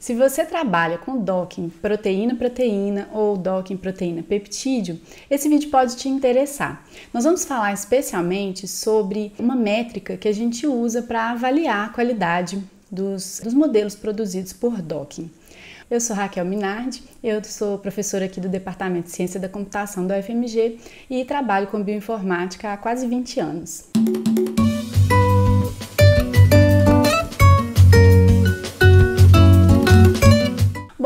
Se você trabalha com docking proteína-proteína ou docking proteína-peptídeo, esse vídeo pode te interessar. Nós vamos falar especialmente sobre uma métrica que a gente usa para avaliar a qualidade dos, dos modelos produzidos por docking. Eu sou Raquel Minardi, eu sou professora aqui do Departamento de Ciência da Computação da UFMG e trabalho com bioinformática há quase 20 anos. Música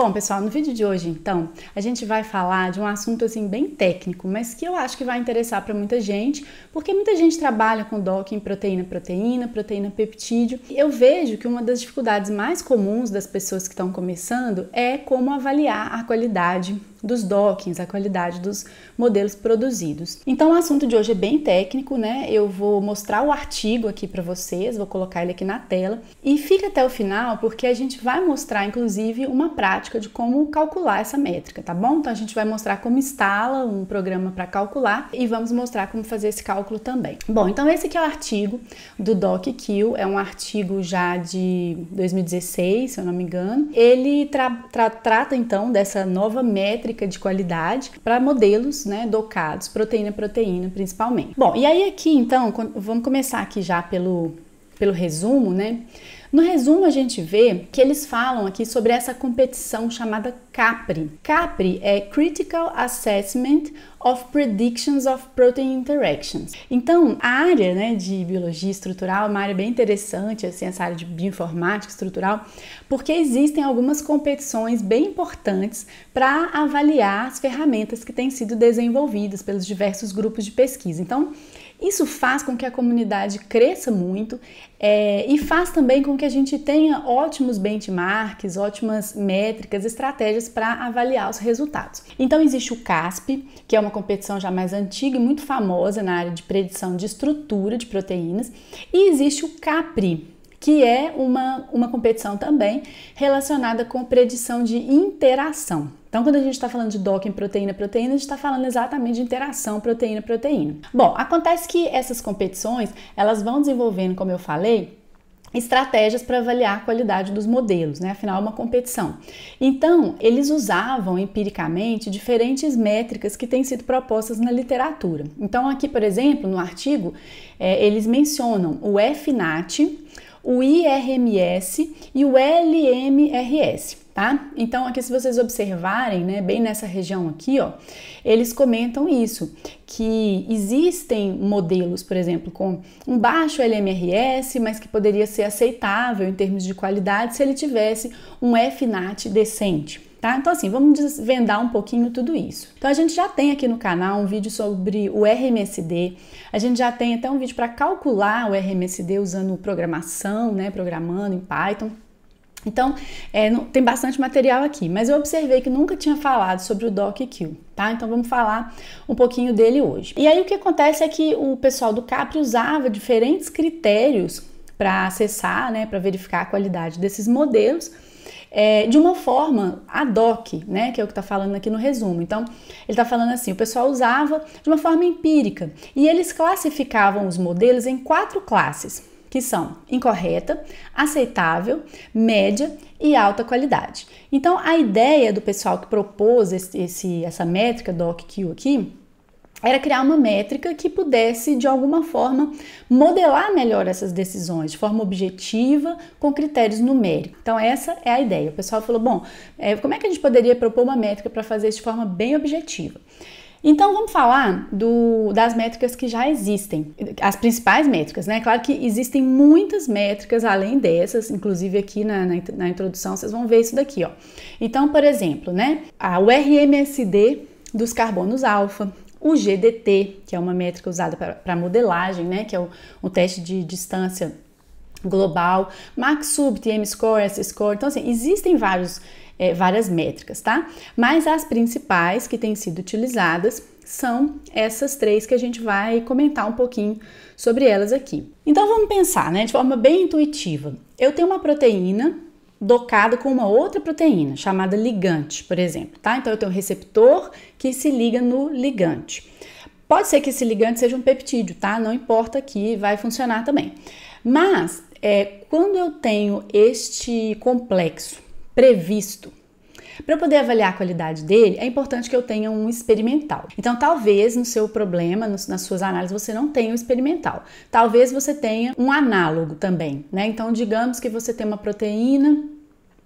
Bom, pessoal, no vídeo de hoje, então, a gente vai falar de um assunto assim bem técnico, mas que eu acho que vai interessar para muita gente, porque muita gente trabalha com docking proteína-proteína, proteína-peptídeo. Eu vejo que uma das dificuldades mais comuns das pessoas que estão começando é como avaliar a qualidade dos dockings, a qualidade dos modelos produzidos. Então o assunto de hoje é bem técnico, né? Eu vou mostrar o artigo aqui para vocês, vou colocar ele aqui na tela e fica até o final porque a gente vai mostrar inclusive uma prática de como calcular essa métrica, tá bom? Então a gente vai mostrar como instala um programa para calcular e vamos mostrar como fazer esse cálculo também. Bom, então esse aqui é o artigo do DocQ, é um artigo já de 2016, se eu não me engano. Ele tra tra trata então dessa nova métrica técnica de qualidade para modelos né, docados, proteína proteína principalmente. Bom, e aí aqui então, vamos começar aqui já pelo, pelo resumo, né? No resumo, a gente vê que eles falam aqui sobre essa competição chamada CAPRI. CAPRI é Critical Assessment of Predictions of Protein Interactions. Então, a área né, de biologia estrutural é uma área bem interessante, assim, essa área de bioinformática estrutural, porque existem algumas competições bem importantes para avaliar as ferramentas que têm sido desenvolvidas pelos diversos grupos de pesquisa. Então, isso faz com que a comunidade cresça muito é, e faz também com que a gente tenha ótimos benchmarks, ótimas métricas, estratégias para avaliar os resultados. Então existe o CASP, que é uma competição já mais antiga e muito famosa na área de predição de estrutura de proteínas, e existe o CAPRI, que é uma, uma competição também relacionada com predição de interação. Então, quando a gente está falando de docking proteína-proteína, a gente está falando exatamente de interação proteína-proteína. Bom, acontece que essas competições elas vão desenvolvendo, como eu falei, estratégias para avaliar a qualidade dos modelos, né? Afinal, é uma competição. Então, eles usavam empiricamente diferentes métricas que têm sido propostas na literatura. Então, aqui, por exemplo, no artigo, é, eles mencionam o FNAT, o IRMS e o LMRS tá? Então aqui se vocês observarem, né, bem nessa região aqui, ó, eles comentam isso, que existem modelos, por exemplo, com um baixo LMRS, mas que poderia ser aceitável em termos de qualidade se ele tivesse um FNAT decente. Tá? Então, assim, vamos desvendar um pouquinho tudo isso. Então, a gente já tem aqui no canal um vídeo sobre o RMSD, a gente já tem até um vídeo para calcular o RMSD usando programação, né? Programando em Python. Então, é, tem bastante material aqui, mas eu observei que nunca tinha falado sobre o DocQ, tá? Então vamos falar um pouquinho dele hoje. E aí o que acontece é que o pessoal do CAPRI usava diferentes critérios para acessar, né, para verificar a qualidade desses modelos, é, de uma forma ad hoc, né, que é o que está falando aqui no resumo. Então, ele está falando assim: o pessoal usava de uma forma empírica e eles classificavam os modelos em quatro classes que são incorreta, aceitável, média e alta qualidade. Então, a ideia do pessoal que propôs esse, esse, essa métrica DocQ aqui era criar uma métrica que pudesse, de alguma forma, modelar melhor essas decisões de forma objetiva, com critérios numéricos. Então, essa é a ideia. O pessoal falou: bom, é, como é que a gente poderia propor uma métrica para fazer isso de forma bem objetiva? Então vamos falar do, das métricas que já existem, as principais métricas, né? Claro que existem muitas métricas além dessas, inclusive aqui na, na, na introdução vocês vão ver isso daqui, ó. Então, por exemplo, né? A, o RMSD dos carbonos alfa, o GDT, que é uma métrica usada para modelagem, né? Que é o, o teste de distância global, Max Sub, TM score S-Score. Então, assim, existem vários é, várias métricas, tá? Mas as principais que têm sido utilizadas são essas três que a gente vai comentar um pouquinho sobre elas aqui. Então vamos pensar, né, de forma bem intuitiva. Eu tenho uma proteína docada com uma outra proteína, chamada ligante, por exemplo, tá? Então eu tenho um receptor que se liga no ligante. Pode ser que esse ligante seja um peptídeo, tá? Não importa que vai funcionar também. Mas é, quando eu tenho este complexo previsto. Para eu poder avaliar a qualidade dele, é importante que eu tenha um experimental. Então, talvez no seu problema, no, nas suas análises, você não tenha um experimental. Talvez você tenha um análogo também, né? Então, digamos que você tem uma proteína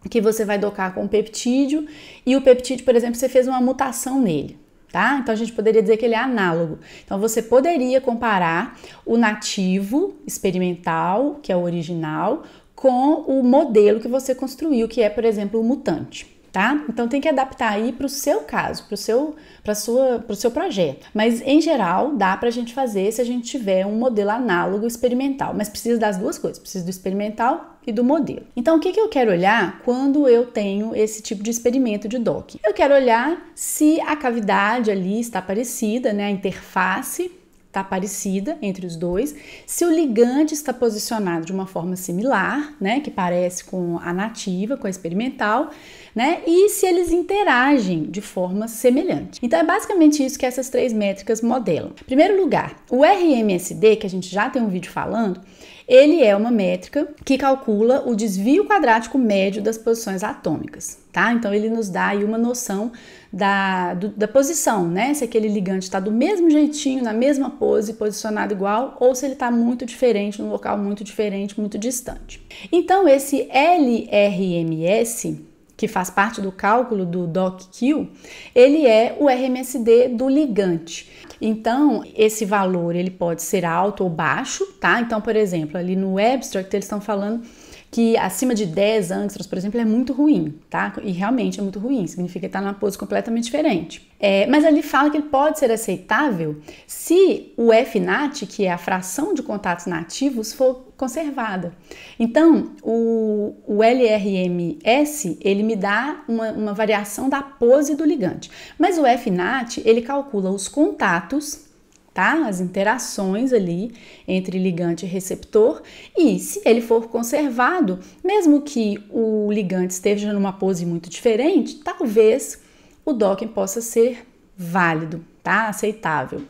que você vai docar com um peptídeo e o peptídeo, por exemplo, você fez uma mutação nele. Tá? Então a gente poderia dizer que ele é análogo. Então você poderia comparar o nativo experimental, que é o original, com o modelo que você construiu, que é, por exemplo, o mutante. Tá? Então tem que adaptar aí para o seu caso, para o seu, sua, pro seu projeto. Mas em geral dá para a gente fazer se a gente tiver um modelo análogo experimental. Mas precisa das duas coisas, precisa do experimental e do modelo. Então, o que, que eu quero olhar quando eu tenho esse tipo de experimento de DOC? Eu quero olhar se a cavidade ali está parecida, né, a interface está parecida entre os dois, se o ligante está posicionado de uma forma similar, né, que parece com a nativa, com a experimental, né, e se eles interagem de forma semelhante. Então é basicamente isso que essas três métricas modelam. Em primeiro lugar, o RMSD, que a gente já tem um vídeo falando, ele é uma métrica que calcula o desvio quadrático médio das posições atômicas, tá? Então ele nos dá aí uma noção da, do, da posição, né? Se aquele ligante está do mesmo jeitinho, na mesma pose, posicionado igual, ou se ele está muito diferente, num local muito diferente, muito distante. Então, esse LRMS, que faz parte do cálculo do DocQ, ele é o RMSD do ligante. Então, esse valor ele pode ser alto ou baixo, tá? Então, por exemplo, ali no abstract eles estão falando que acima de 10 angstroms, por exemplo, é muito ruim, tá? E realmente é muito ruim, significa que tá numa pose completamente diferente. É, mas ali fala que ele pode ser aceitável se o FNAT, que é a fração de contatos nativos, for conservada. Então, o, o LRMS, ele me dá uma, uma variação da pose do ligante. Mas o FNAT, ele calcula os contatos tá? As interações ali entre ligante e receptor. E se ele for conservado, mesmo que o ligante esteja numa pose muito diferente, talvez o docking possa ser válido, tá? Aceitável.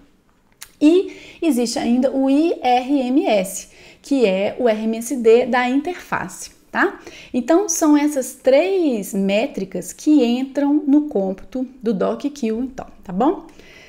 E existe ainda o IRMS, que é o RMSD da interface. Tá? Então são essas três métricas que entram no cômputo do DocQ, então, tá bom?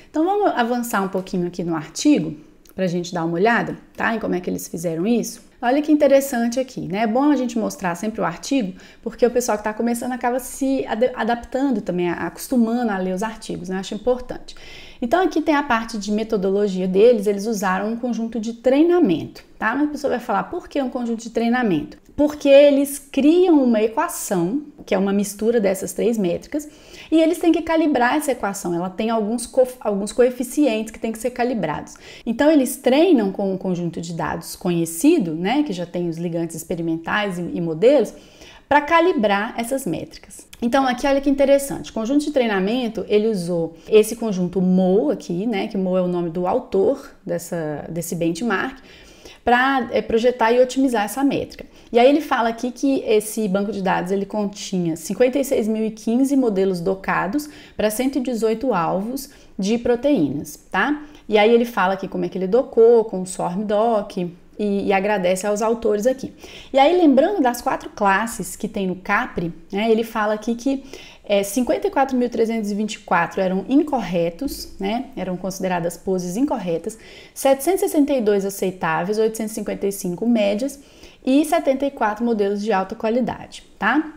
Então vamos avançar um pouquinho aqui no artigo para a gente dar uma olhada, tá? Em como é que eles fizeram isso. Olha que interessante aqui, né? É bom a gente mostrar sempre o artigo, porque o pessoal que está começando acaba se ad adaptando também, acostumando a ler os artigos, né? Acho importante. Então aqui tem a parte de metodologia deles, eles usaram um conjunto de treinamento, tá? Mas a pessoa vai falar por que um conjunto de treinamento? porque eles criam uma equação, que é uma mistura dessas três métricas, e eles têm que calibrar essa equação. Ela tem alguns, co alguns coeficientes que têm que ser calibrados. Então, eles treinam com um conjunto de dados conhecido, né, que já tem os ligantes experimentais e, e modelos, para calibrar essas métricas. Então aqui olha que interessante, conjunto de treinamento, ele usou esse conjunto Mo aqui, né, que Mo é o nome do autor dessa, desse benchmark, para é, eh, projetar e otimizar essa métrica. E aí ele fala aqui que esse banco de dados ele continha 56.015 modelos docados para 118 alvos de proteínas, tá? E aí ele fala aqui como é que ele docou com o SwarmDoc, e, e, agradece aos autores aqui. E aí, lembrando das quatro classes que tem no CAPRE, né, ele fala aqui que é, 54.324 eram incorretos, né, eram consideradas poses incorretas, 762 aceitáveis, 855 médias e 74 modelos de alta qualidade, tá?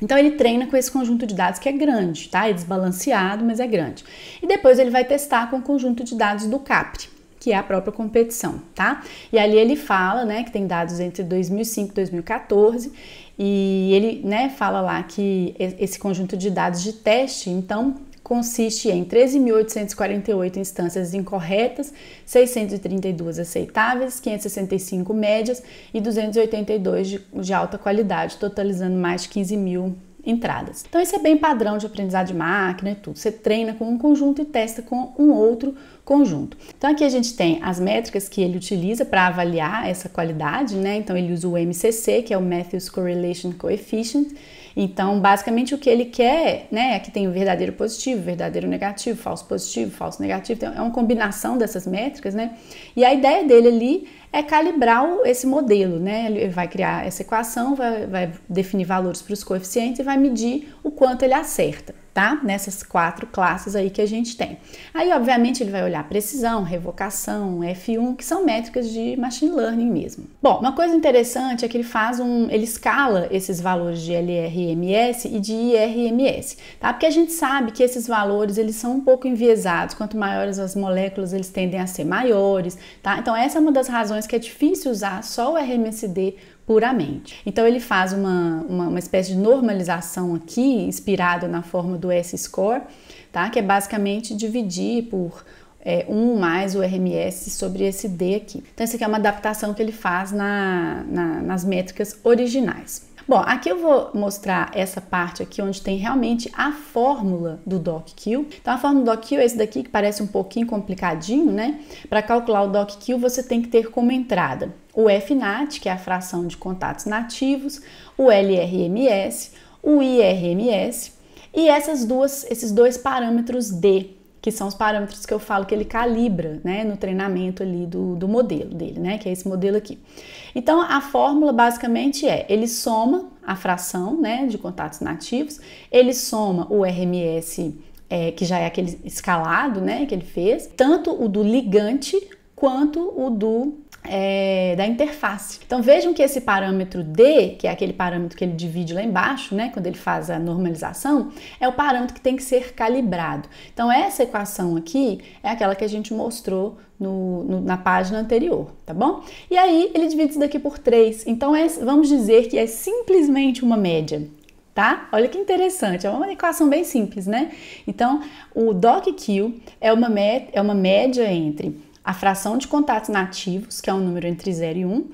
Então ele treina com esse conjunto de dados que é grande, tá? É desbalanceado, mas é grande. E depois ele vai testar com o conjunto de dados do CAPRE que é a própria competição, tá? E ali ele fala, né, que tem dados entre 2005 e 2014, e ele, né, fala lá que esse conjunto de dados de teste, então, consiste em 13.848 instâncias incorretas, 632 aceitáveis, 565 médias e 282 de, de alta qualidade, totalizando mais de 15 mil entradas. Então isso é bem padrão de aprendizado de máquina e tudo. Você treina com um conjunto e testa com um outro conjunto. Então aqui a gente tem as métricas que ele utiliza para avaliar essa qualidade, né? Então ele usa o MCC, que é o Matthews Correlation Coefficient. Então, basicamente o que ele quer, né? Aqui tem o verdadeiro positivo, verdadeiro negativo, falso positivo, falso negativo. Então, é uma combinação dessas métricas, né? E a ideia dele ali é calibrar esse modelo, né? Ele vai criar essa equação, vai, vai definir valores para os coeficientes e vai medir o quanto ele acerta tá? Nessas quatro classes aí que a gente tem. Aí, obviamente, ele vai olhar precisão, revocação, F1, que são métricas de machine learning mesmo. Bom, uma coisa interessante é que ele faz um, ele escala esses valores de LRMS e de IRMS, tá? Porque a gente sabe que esses valores eles são um pouco enviesados, quanto maiores as moléculas, eles tendem a ser maiores, tá? Então, essa é uma das razões que é difícil usar só o RMSD puramente. Então ele faz uma, uma, uma espécie de normalização aqui, inspirada na forma do S-score, tá? que é basicamente dividir por é, 1 mais o RMS sobre esse D aqui. Então, essa aqui é uma adaptação que ele faz na, na, nas métricas originais. Bom, aqui eu vou mostrar essa parte aqui onde tem realmente a fórmula do DocQ. Então a fórmula do DocQ é esse daqui que parece um pouquinho complicadinho, né? Para calcular o DocQ você tem que ter como entrada o FNAT, que é a fração de contatos nativos, o LRMS, o IRMS e essas duas, esses dois parâmetros D, que são os parâmetros que eu falo que ele calibra né, no treinamento ali do, do modelo dele, né, que é esse modelo aqui. Então, a fórmula basicamente é, ele soma a fração né, de contatos nativos, ele soma o RMS, é, que já é aquele escalado né, que ele fez, tanto o do ligante quanto o do é, da interface. Então vejam que esse parâmetro D, que é aquele parâmetro que ele divide lá embaixo, né, quando ele faz a normalização, é o parâmetro que tem que ser calibrado. Então essa equação aqui é aquela que a gente mostrou no, no, na página anterior, tá bom? E aí ele divide isso daqui por 3. Então é, vamos dizer que é simplesmente uma média. Tá? Olha que interessante, é uma equação bem simples, né? Então, o DocQ é uma, é uma média entre a fração de contatos nativos, que é um número entre 0 e 1,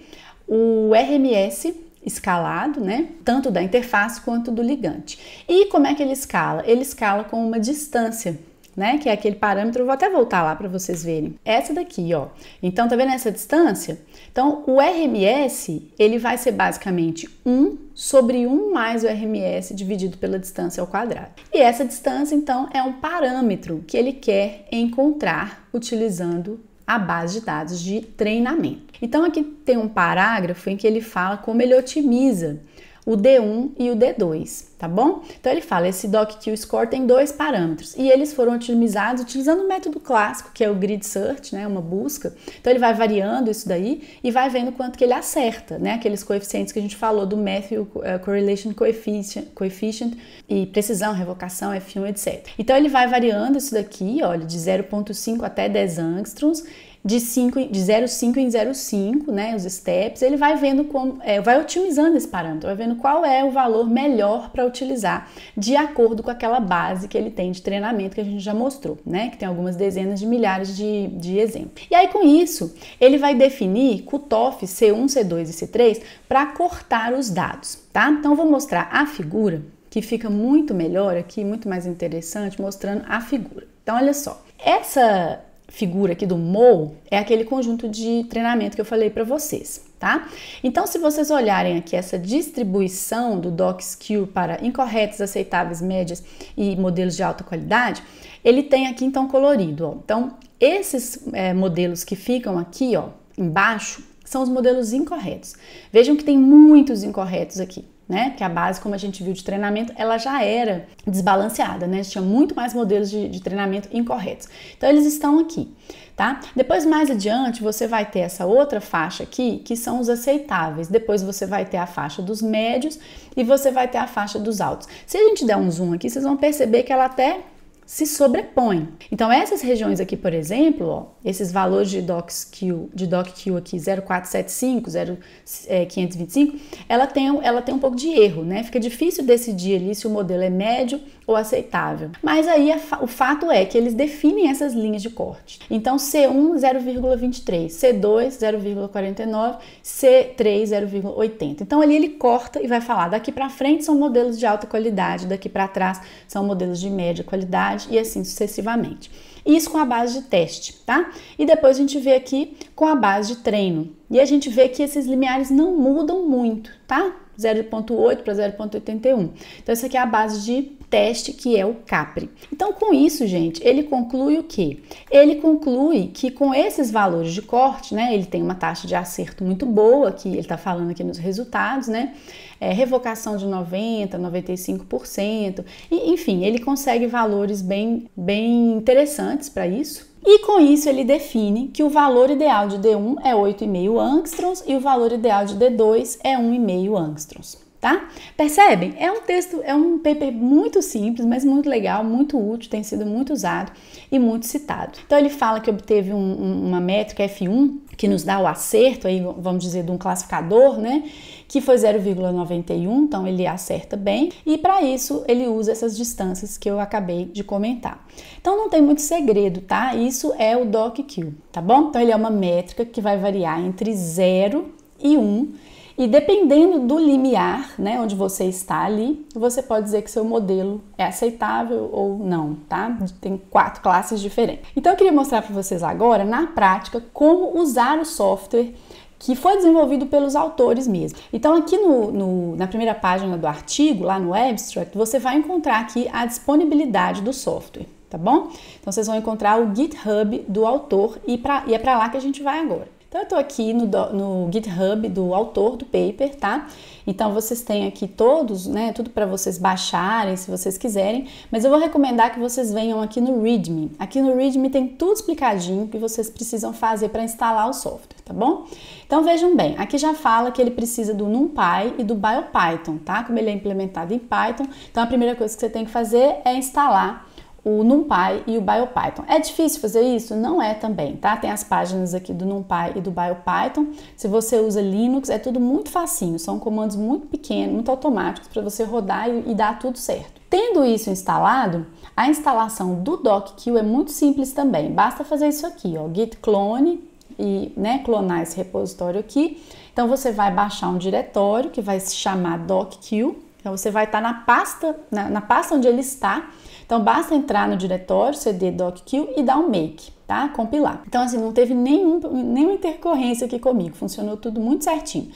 o RMS escalado, né, tanto da interface quanto do ligante. E como é que ele escala? Ele escala com uma distância, né, que é aquele parâmetro, vou até voltar lá para vocês verem. Essa daqui, ó. Então, tá vendo essa distância? Então, o RMS, ele vai ser basicamente 1 sobre 1 mais o RMS dividido pela distância ao quadrado. E essa distância, então, é um parâmetro que ele quer encontrar utilizando a base de dados de treinamento. Então aqui tem um parágrafo em que ele fala como ele otimiza o D1 e o D2, tá bom? Então ele fala, esse DocQ score tem dois parâmetros e eles foram otimizados utilizando o método clássico, que é o grid search, né, uma busca. Então ele vai variando isso daí e vai vendo quanto que ele acerta, né, aqueles coeficientes que a gente falou do Matthew eh, correlation coefficient, coefficient e precisão, revocação, F1, etc. Então ele vai variando isso daqui, olha, de 0.5 até 10 angstroms de, 5, de 0,5 em 0,5, né, os steps, ele vai vendo como, é, vai otimizando esse parâmetro, vai vendo qual é o valor melhor para utilizar de acordo com aquela base que ele tem de treinamento que a gente já mostrou, né, que tem algumas dezenas de milhares de, de exemplos. E aí com isso, ele vai definir cutoff C1, C2 e C3 para cortar os dados, tá? Então vou mostrar a figura que fica muito melhor aqui, muito mais interessante mostrando a figura. Então olha só, essa figura aqui do MOU é aquele conjunto de treinamento que eu falei para vocês, tá? Então, se vocês olharem aqui essa distribuição do DocSkill para incorretos, aceitáveis, médias e modelos de alta qualidade, ele tem aqui então colorido. Ó. Então, esses é, modelos que ficam aqui, ó, embaixo, são os modelos incorretos. Vejam que tem muitos incorretos aqui, né? Porque a base, como a gente viu de treinamento, ela já era desbalanceada, né? Tinha muito mais modelos de, de treinamento incorretos. Então eles estão aqui, tá? Depois mais adiante você vai ter essa outra faixa aqui, que são os aceitáveis. Depois você vai ter a faixa dos médios e você vai ter a faixa dos altos. Se a gente der um zoom aqui, vocês vão perceber que ela até se sobrepõem. Então essas regiões aqui, por exemplo, ó, esses valores de DocQ, de DocQ aqui 0475, 0525, é, ela tem, ela tem um pouco de erro, né? Fica difícil decidir ali se o modelo é médio ou aceitável. Mas aí a, o fato é que eles definem essas linhas de corte. Então C1 0,23, C2 0,49, C3 0,80. Então ali ele corta e vai falar daqui para frente são modelos de alta qualidade, daqui para trás são modelos de média qualidade e assim sucessivamente. Isso com a base de teste, tá? E depois a gente vê aqui com a base de treino. E a gente vê que esses limiares não mudam muito, tá? 0,8 para 0,81. Então, essa aqui é a base de teste que é o CAPRI. Então, com isso, gente, ele conclui o que? Ele conclui que com esses valores de corte, né, ele tem uma taxa de acerto muito boa, que ele está falando aqui nos resultados, né? É, revocação de 90, 95%, e, enfim, ele consegue valores bem, bem interessantes para isso. E com isso ele define que o valor ideal de D1 é 8,5 angstroms e o valor ideal de D2 é 1,5 angstroms tá? Percebem? É um texto, é um paper muito simples, mas muito legal, muito útil, tem sido muito usado e muito citado. Então ele fala que obteve um, uma métrica F1 que nos dá o acerto aí, vamos dizer, de um classificador, né? Que foi 0,91, então ele acerta bem, e para isso ele usa essas distâncias que eu acabei de comentar. Então não tem muito segredo, tá? Isso é o DocQ, tá bom? Então ele é uma métrica que vai variar entre 0 e 1. Um, e dependendo do limiar, né, onde você está ali, você pode dizer que seu modelo é aceitável ou não, tá? Tem quatro classes diferentes. Então eu queria mostrar para vocês agora, na prática, como usar o software que foi desenvolvido pelos autores mesmo. Então, aqui no, no, na primeira página do artigo, lá no abstract, você vai encontrar aqui a disponibilidade do software, tá bom? Então, vocês vão encontrar o GitHub do autor e, pra, e é para lá que a gente vai agora. Então, eu estou aqui no, no, GitHub do autor do paper, tá? Então, vocês têm aqui todos, né? Tudo para vocês baixarem se vocês quiserem, mas eu vou recomendar que vocês venham aqui no README. Aqui no README tem tudo explicadinho que vocês precisam fazer para instalar o software, tá bom? Então, vejam bem, aqui já fala que ele precisa do NumPy e do BioPython, tá? Como ele é implementado em Python, então a primeira coisa que você tem que fazer é instalar o NumPy e o BioPython. É difícil fazer isso? Não é também, tá? Tem as páginas aqui do NumPy e do BioPython. Se você usa Linux, é tudo muito facinho, são comandos muito pequenos, muito automáticos para você rodar e, e dar tudo certo. Tendo isso instalado, a instalação do DocQ é muito simples também. Basta fazer isso aqui, ó, git clone e né, clonar esse repositório aqui. Então você vai baixar um diretório que vai se chamar docq. Então você vai estar tá na pasta, na, na pasta onde ele está então basta entrar no diretório cd docq e dar um make, tá? Compilar. Então assim, não teve nenhum, nenhuma intercorrência aqui comigo, funcionou tudo muito certinho.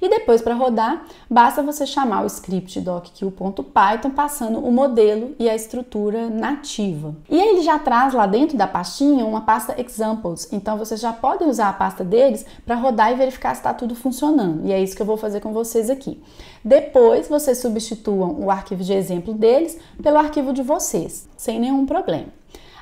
E depois para rodar, basta você chamar o script docq.python passando o modelo e a estrutura nativa. E ele já traz lá dentro da pastinha uma pasta examples, então vocês já podem usar a pasta deles para rodar e verificar se está tudo funcionando. E é isso que eu vou fazer com vocês aqui. Depois vocês substituam o arquivo de exemplo deles pelo arquivo de vocês, sem nenhum problema.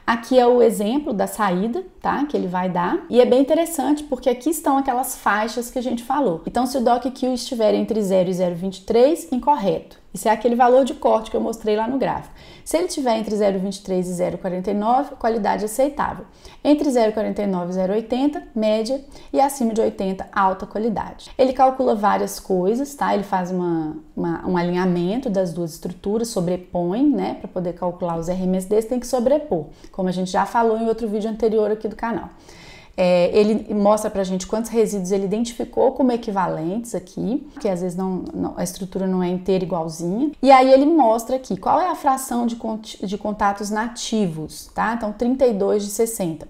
Aqui é o exemplo da saída, tá? Que ele vai dar. E é bem interessante porque aqui estão aquelas faixas que a gente falou. Então, se o DOC Q estiver entre 0 e 0,23, incorreto. Isso é aquele valor de corte que eu mostrei lá no gráfico. Se ele tiver entre 0,23 e 0,49, qualidade aceitável. Entre 0,49 e 0,80, média. E acima de 80, alta qualidade. Ele calcula várias coisas, tá? Ele faz uma, uma, um alinhamento das duas estruturas, sobrepõe, né? Para poder calcular os RMSDs, tem que sobrepor, como a gente já falou em outro vídeo anterior aqui do canal. É, ele mostra para a gente quantos resíduos ele identificou como equivalentes aqui, que às vezes não, não, a estrutura não é inteira igualzinha. E aí ele mostra aqui qual é a fração de, cont de contatos nativos, tá? Então 32 de 60.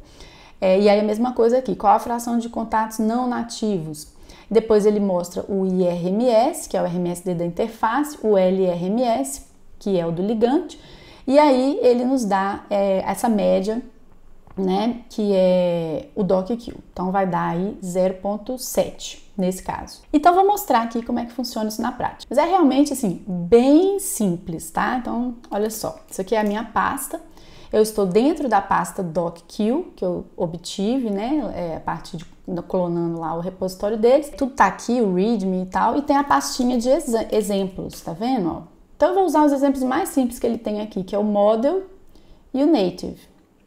É, e aí a mesma coisa aqui, qual a fração de contatos não nativos? Depois ele mostra o IRMS, que é o RMSD da interface, o LRMS, que é o do ligante, e aí ele nos dá é, essa média né, que é o DocQ. Então vai dar aí 0.7 nesse caso. Então vou mostrar aqui como é que funciona isso na prática. Mas é realmente assim, bem simples, tá? Então, olha só, isso aqui é a minha pasta. Eu estou dentro da pasta docq que eu obtive, né, é, a partir de clonando lá o repositório deles. Tudo tá aqui, o readme e tal, e tem a pastinha de ex exemplos, tá vendo? Ó? Então eu vou usar os exemplos mais simples que ele tem aqui, que é o model e o native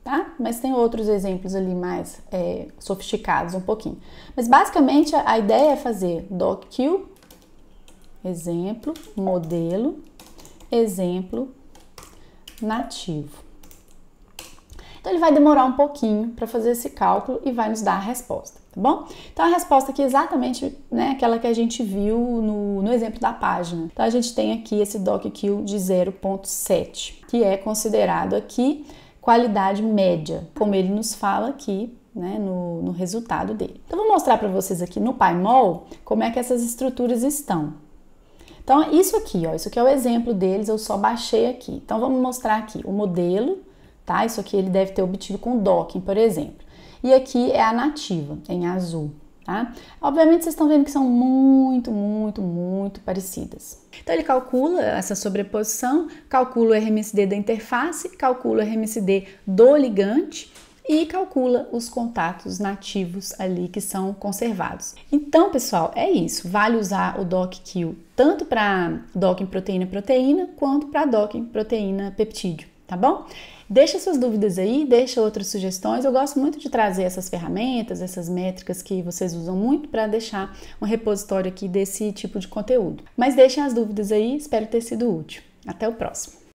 tá? Mas tem outros exemplos ali mais é, sofisticados um pouquinho. Mas basicamente a ideia é fazer docq, exemplo, modelo, exemplo, nativo. Então ele vai demorar um pouquinho para fazer esse cálculo e vai nos dar a resposta, tá bom? Então a resposta aqui é exatamente né, aquela que a gente viu no, no exemplo da página. Então a gente tem aqui esse docq de 0.7, que é considerado aqui qualidade média, como ele nos fala aqui né, no, no, resultado dele. Então, vou mostrar para vocês aqui no PyMol como é que essas estruturas estão. Então, isso aqui, ó, isso aqui é o exemplo deles, eu só baixei aqui. Então, vamos mostrar aqui o modelo, tá? Isso aqui ele deve ter obtido com docking, por exemplo. E aqui é a nativa, em azul tá? Obviamente vocês estão vendo que são muito, muito, muito parecidas. Então ele calcula essa sobreposição, calcula o RMSD da interface, calcula o RMSD do ligante e calcula os contatos nativos ali que são conservados. Então, pessoal, é isso. Vale usar o DocQ tanto para em proteína-proteína quanto para em proteína-peptídeo tá bom? Deixa suas dúvidas aí, deixa outras sugestões. Eu gosto muito de trazer essas ferramentas, essas métricas que vocês usam muito para deixar um repositório aqui desse tipo de conteúdo. Mas deixem as dúvidas aí, espero ter sido útil. Até o próximo.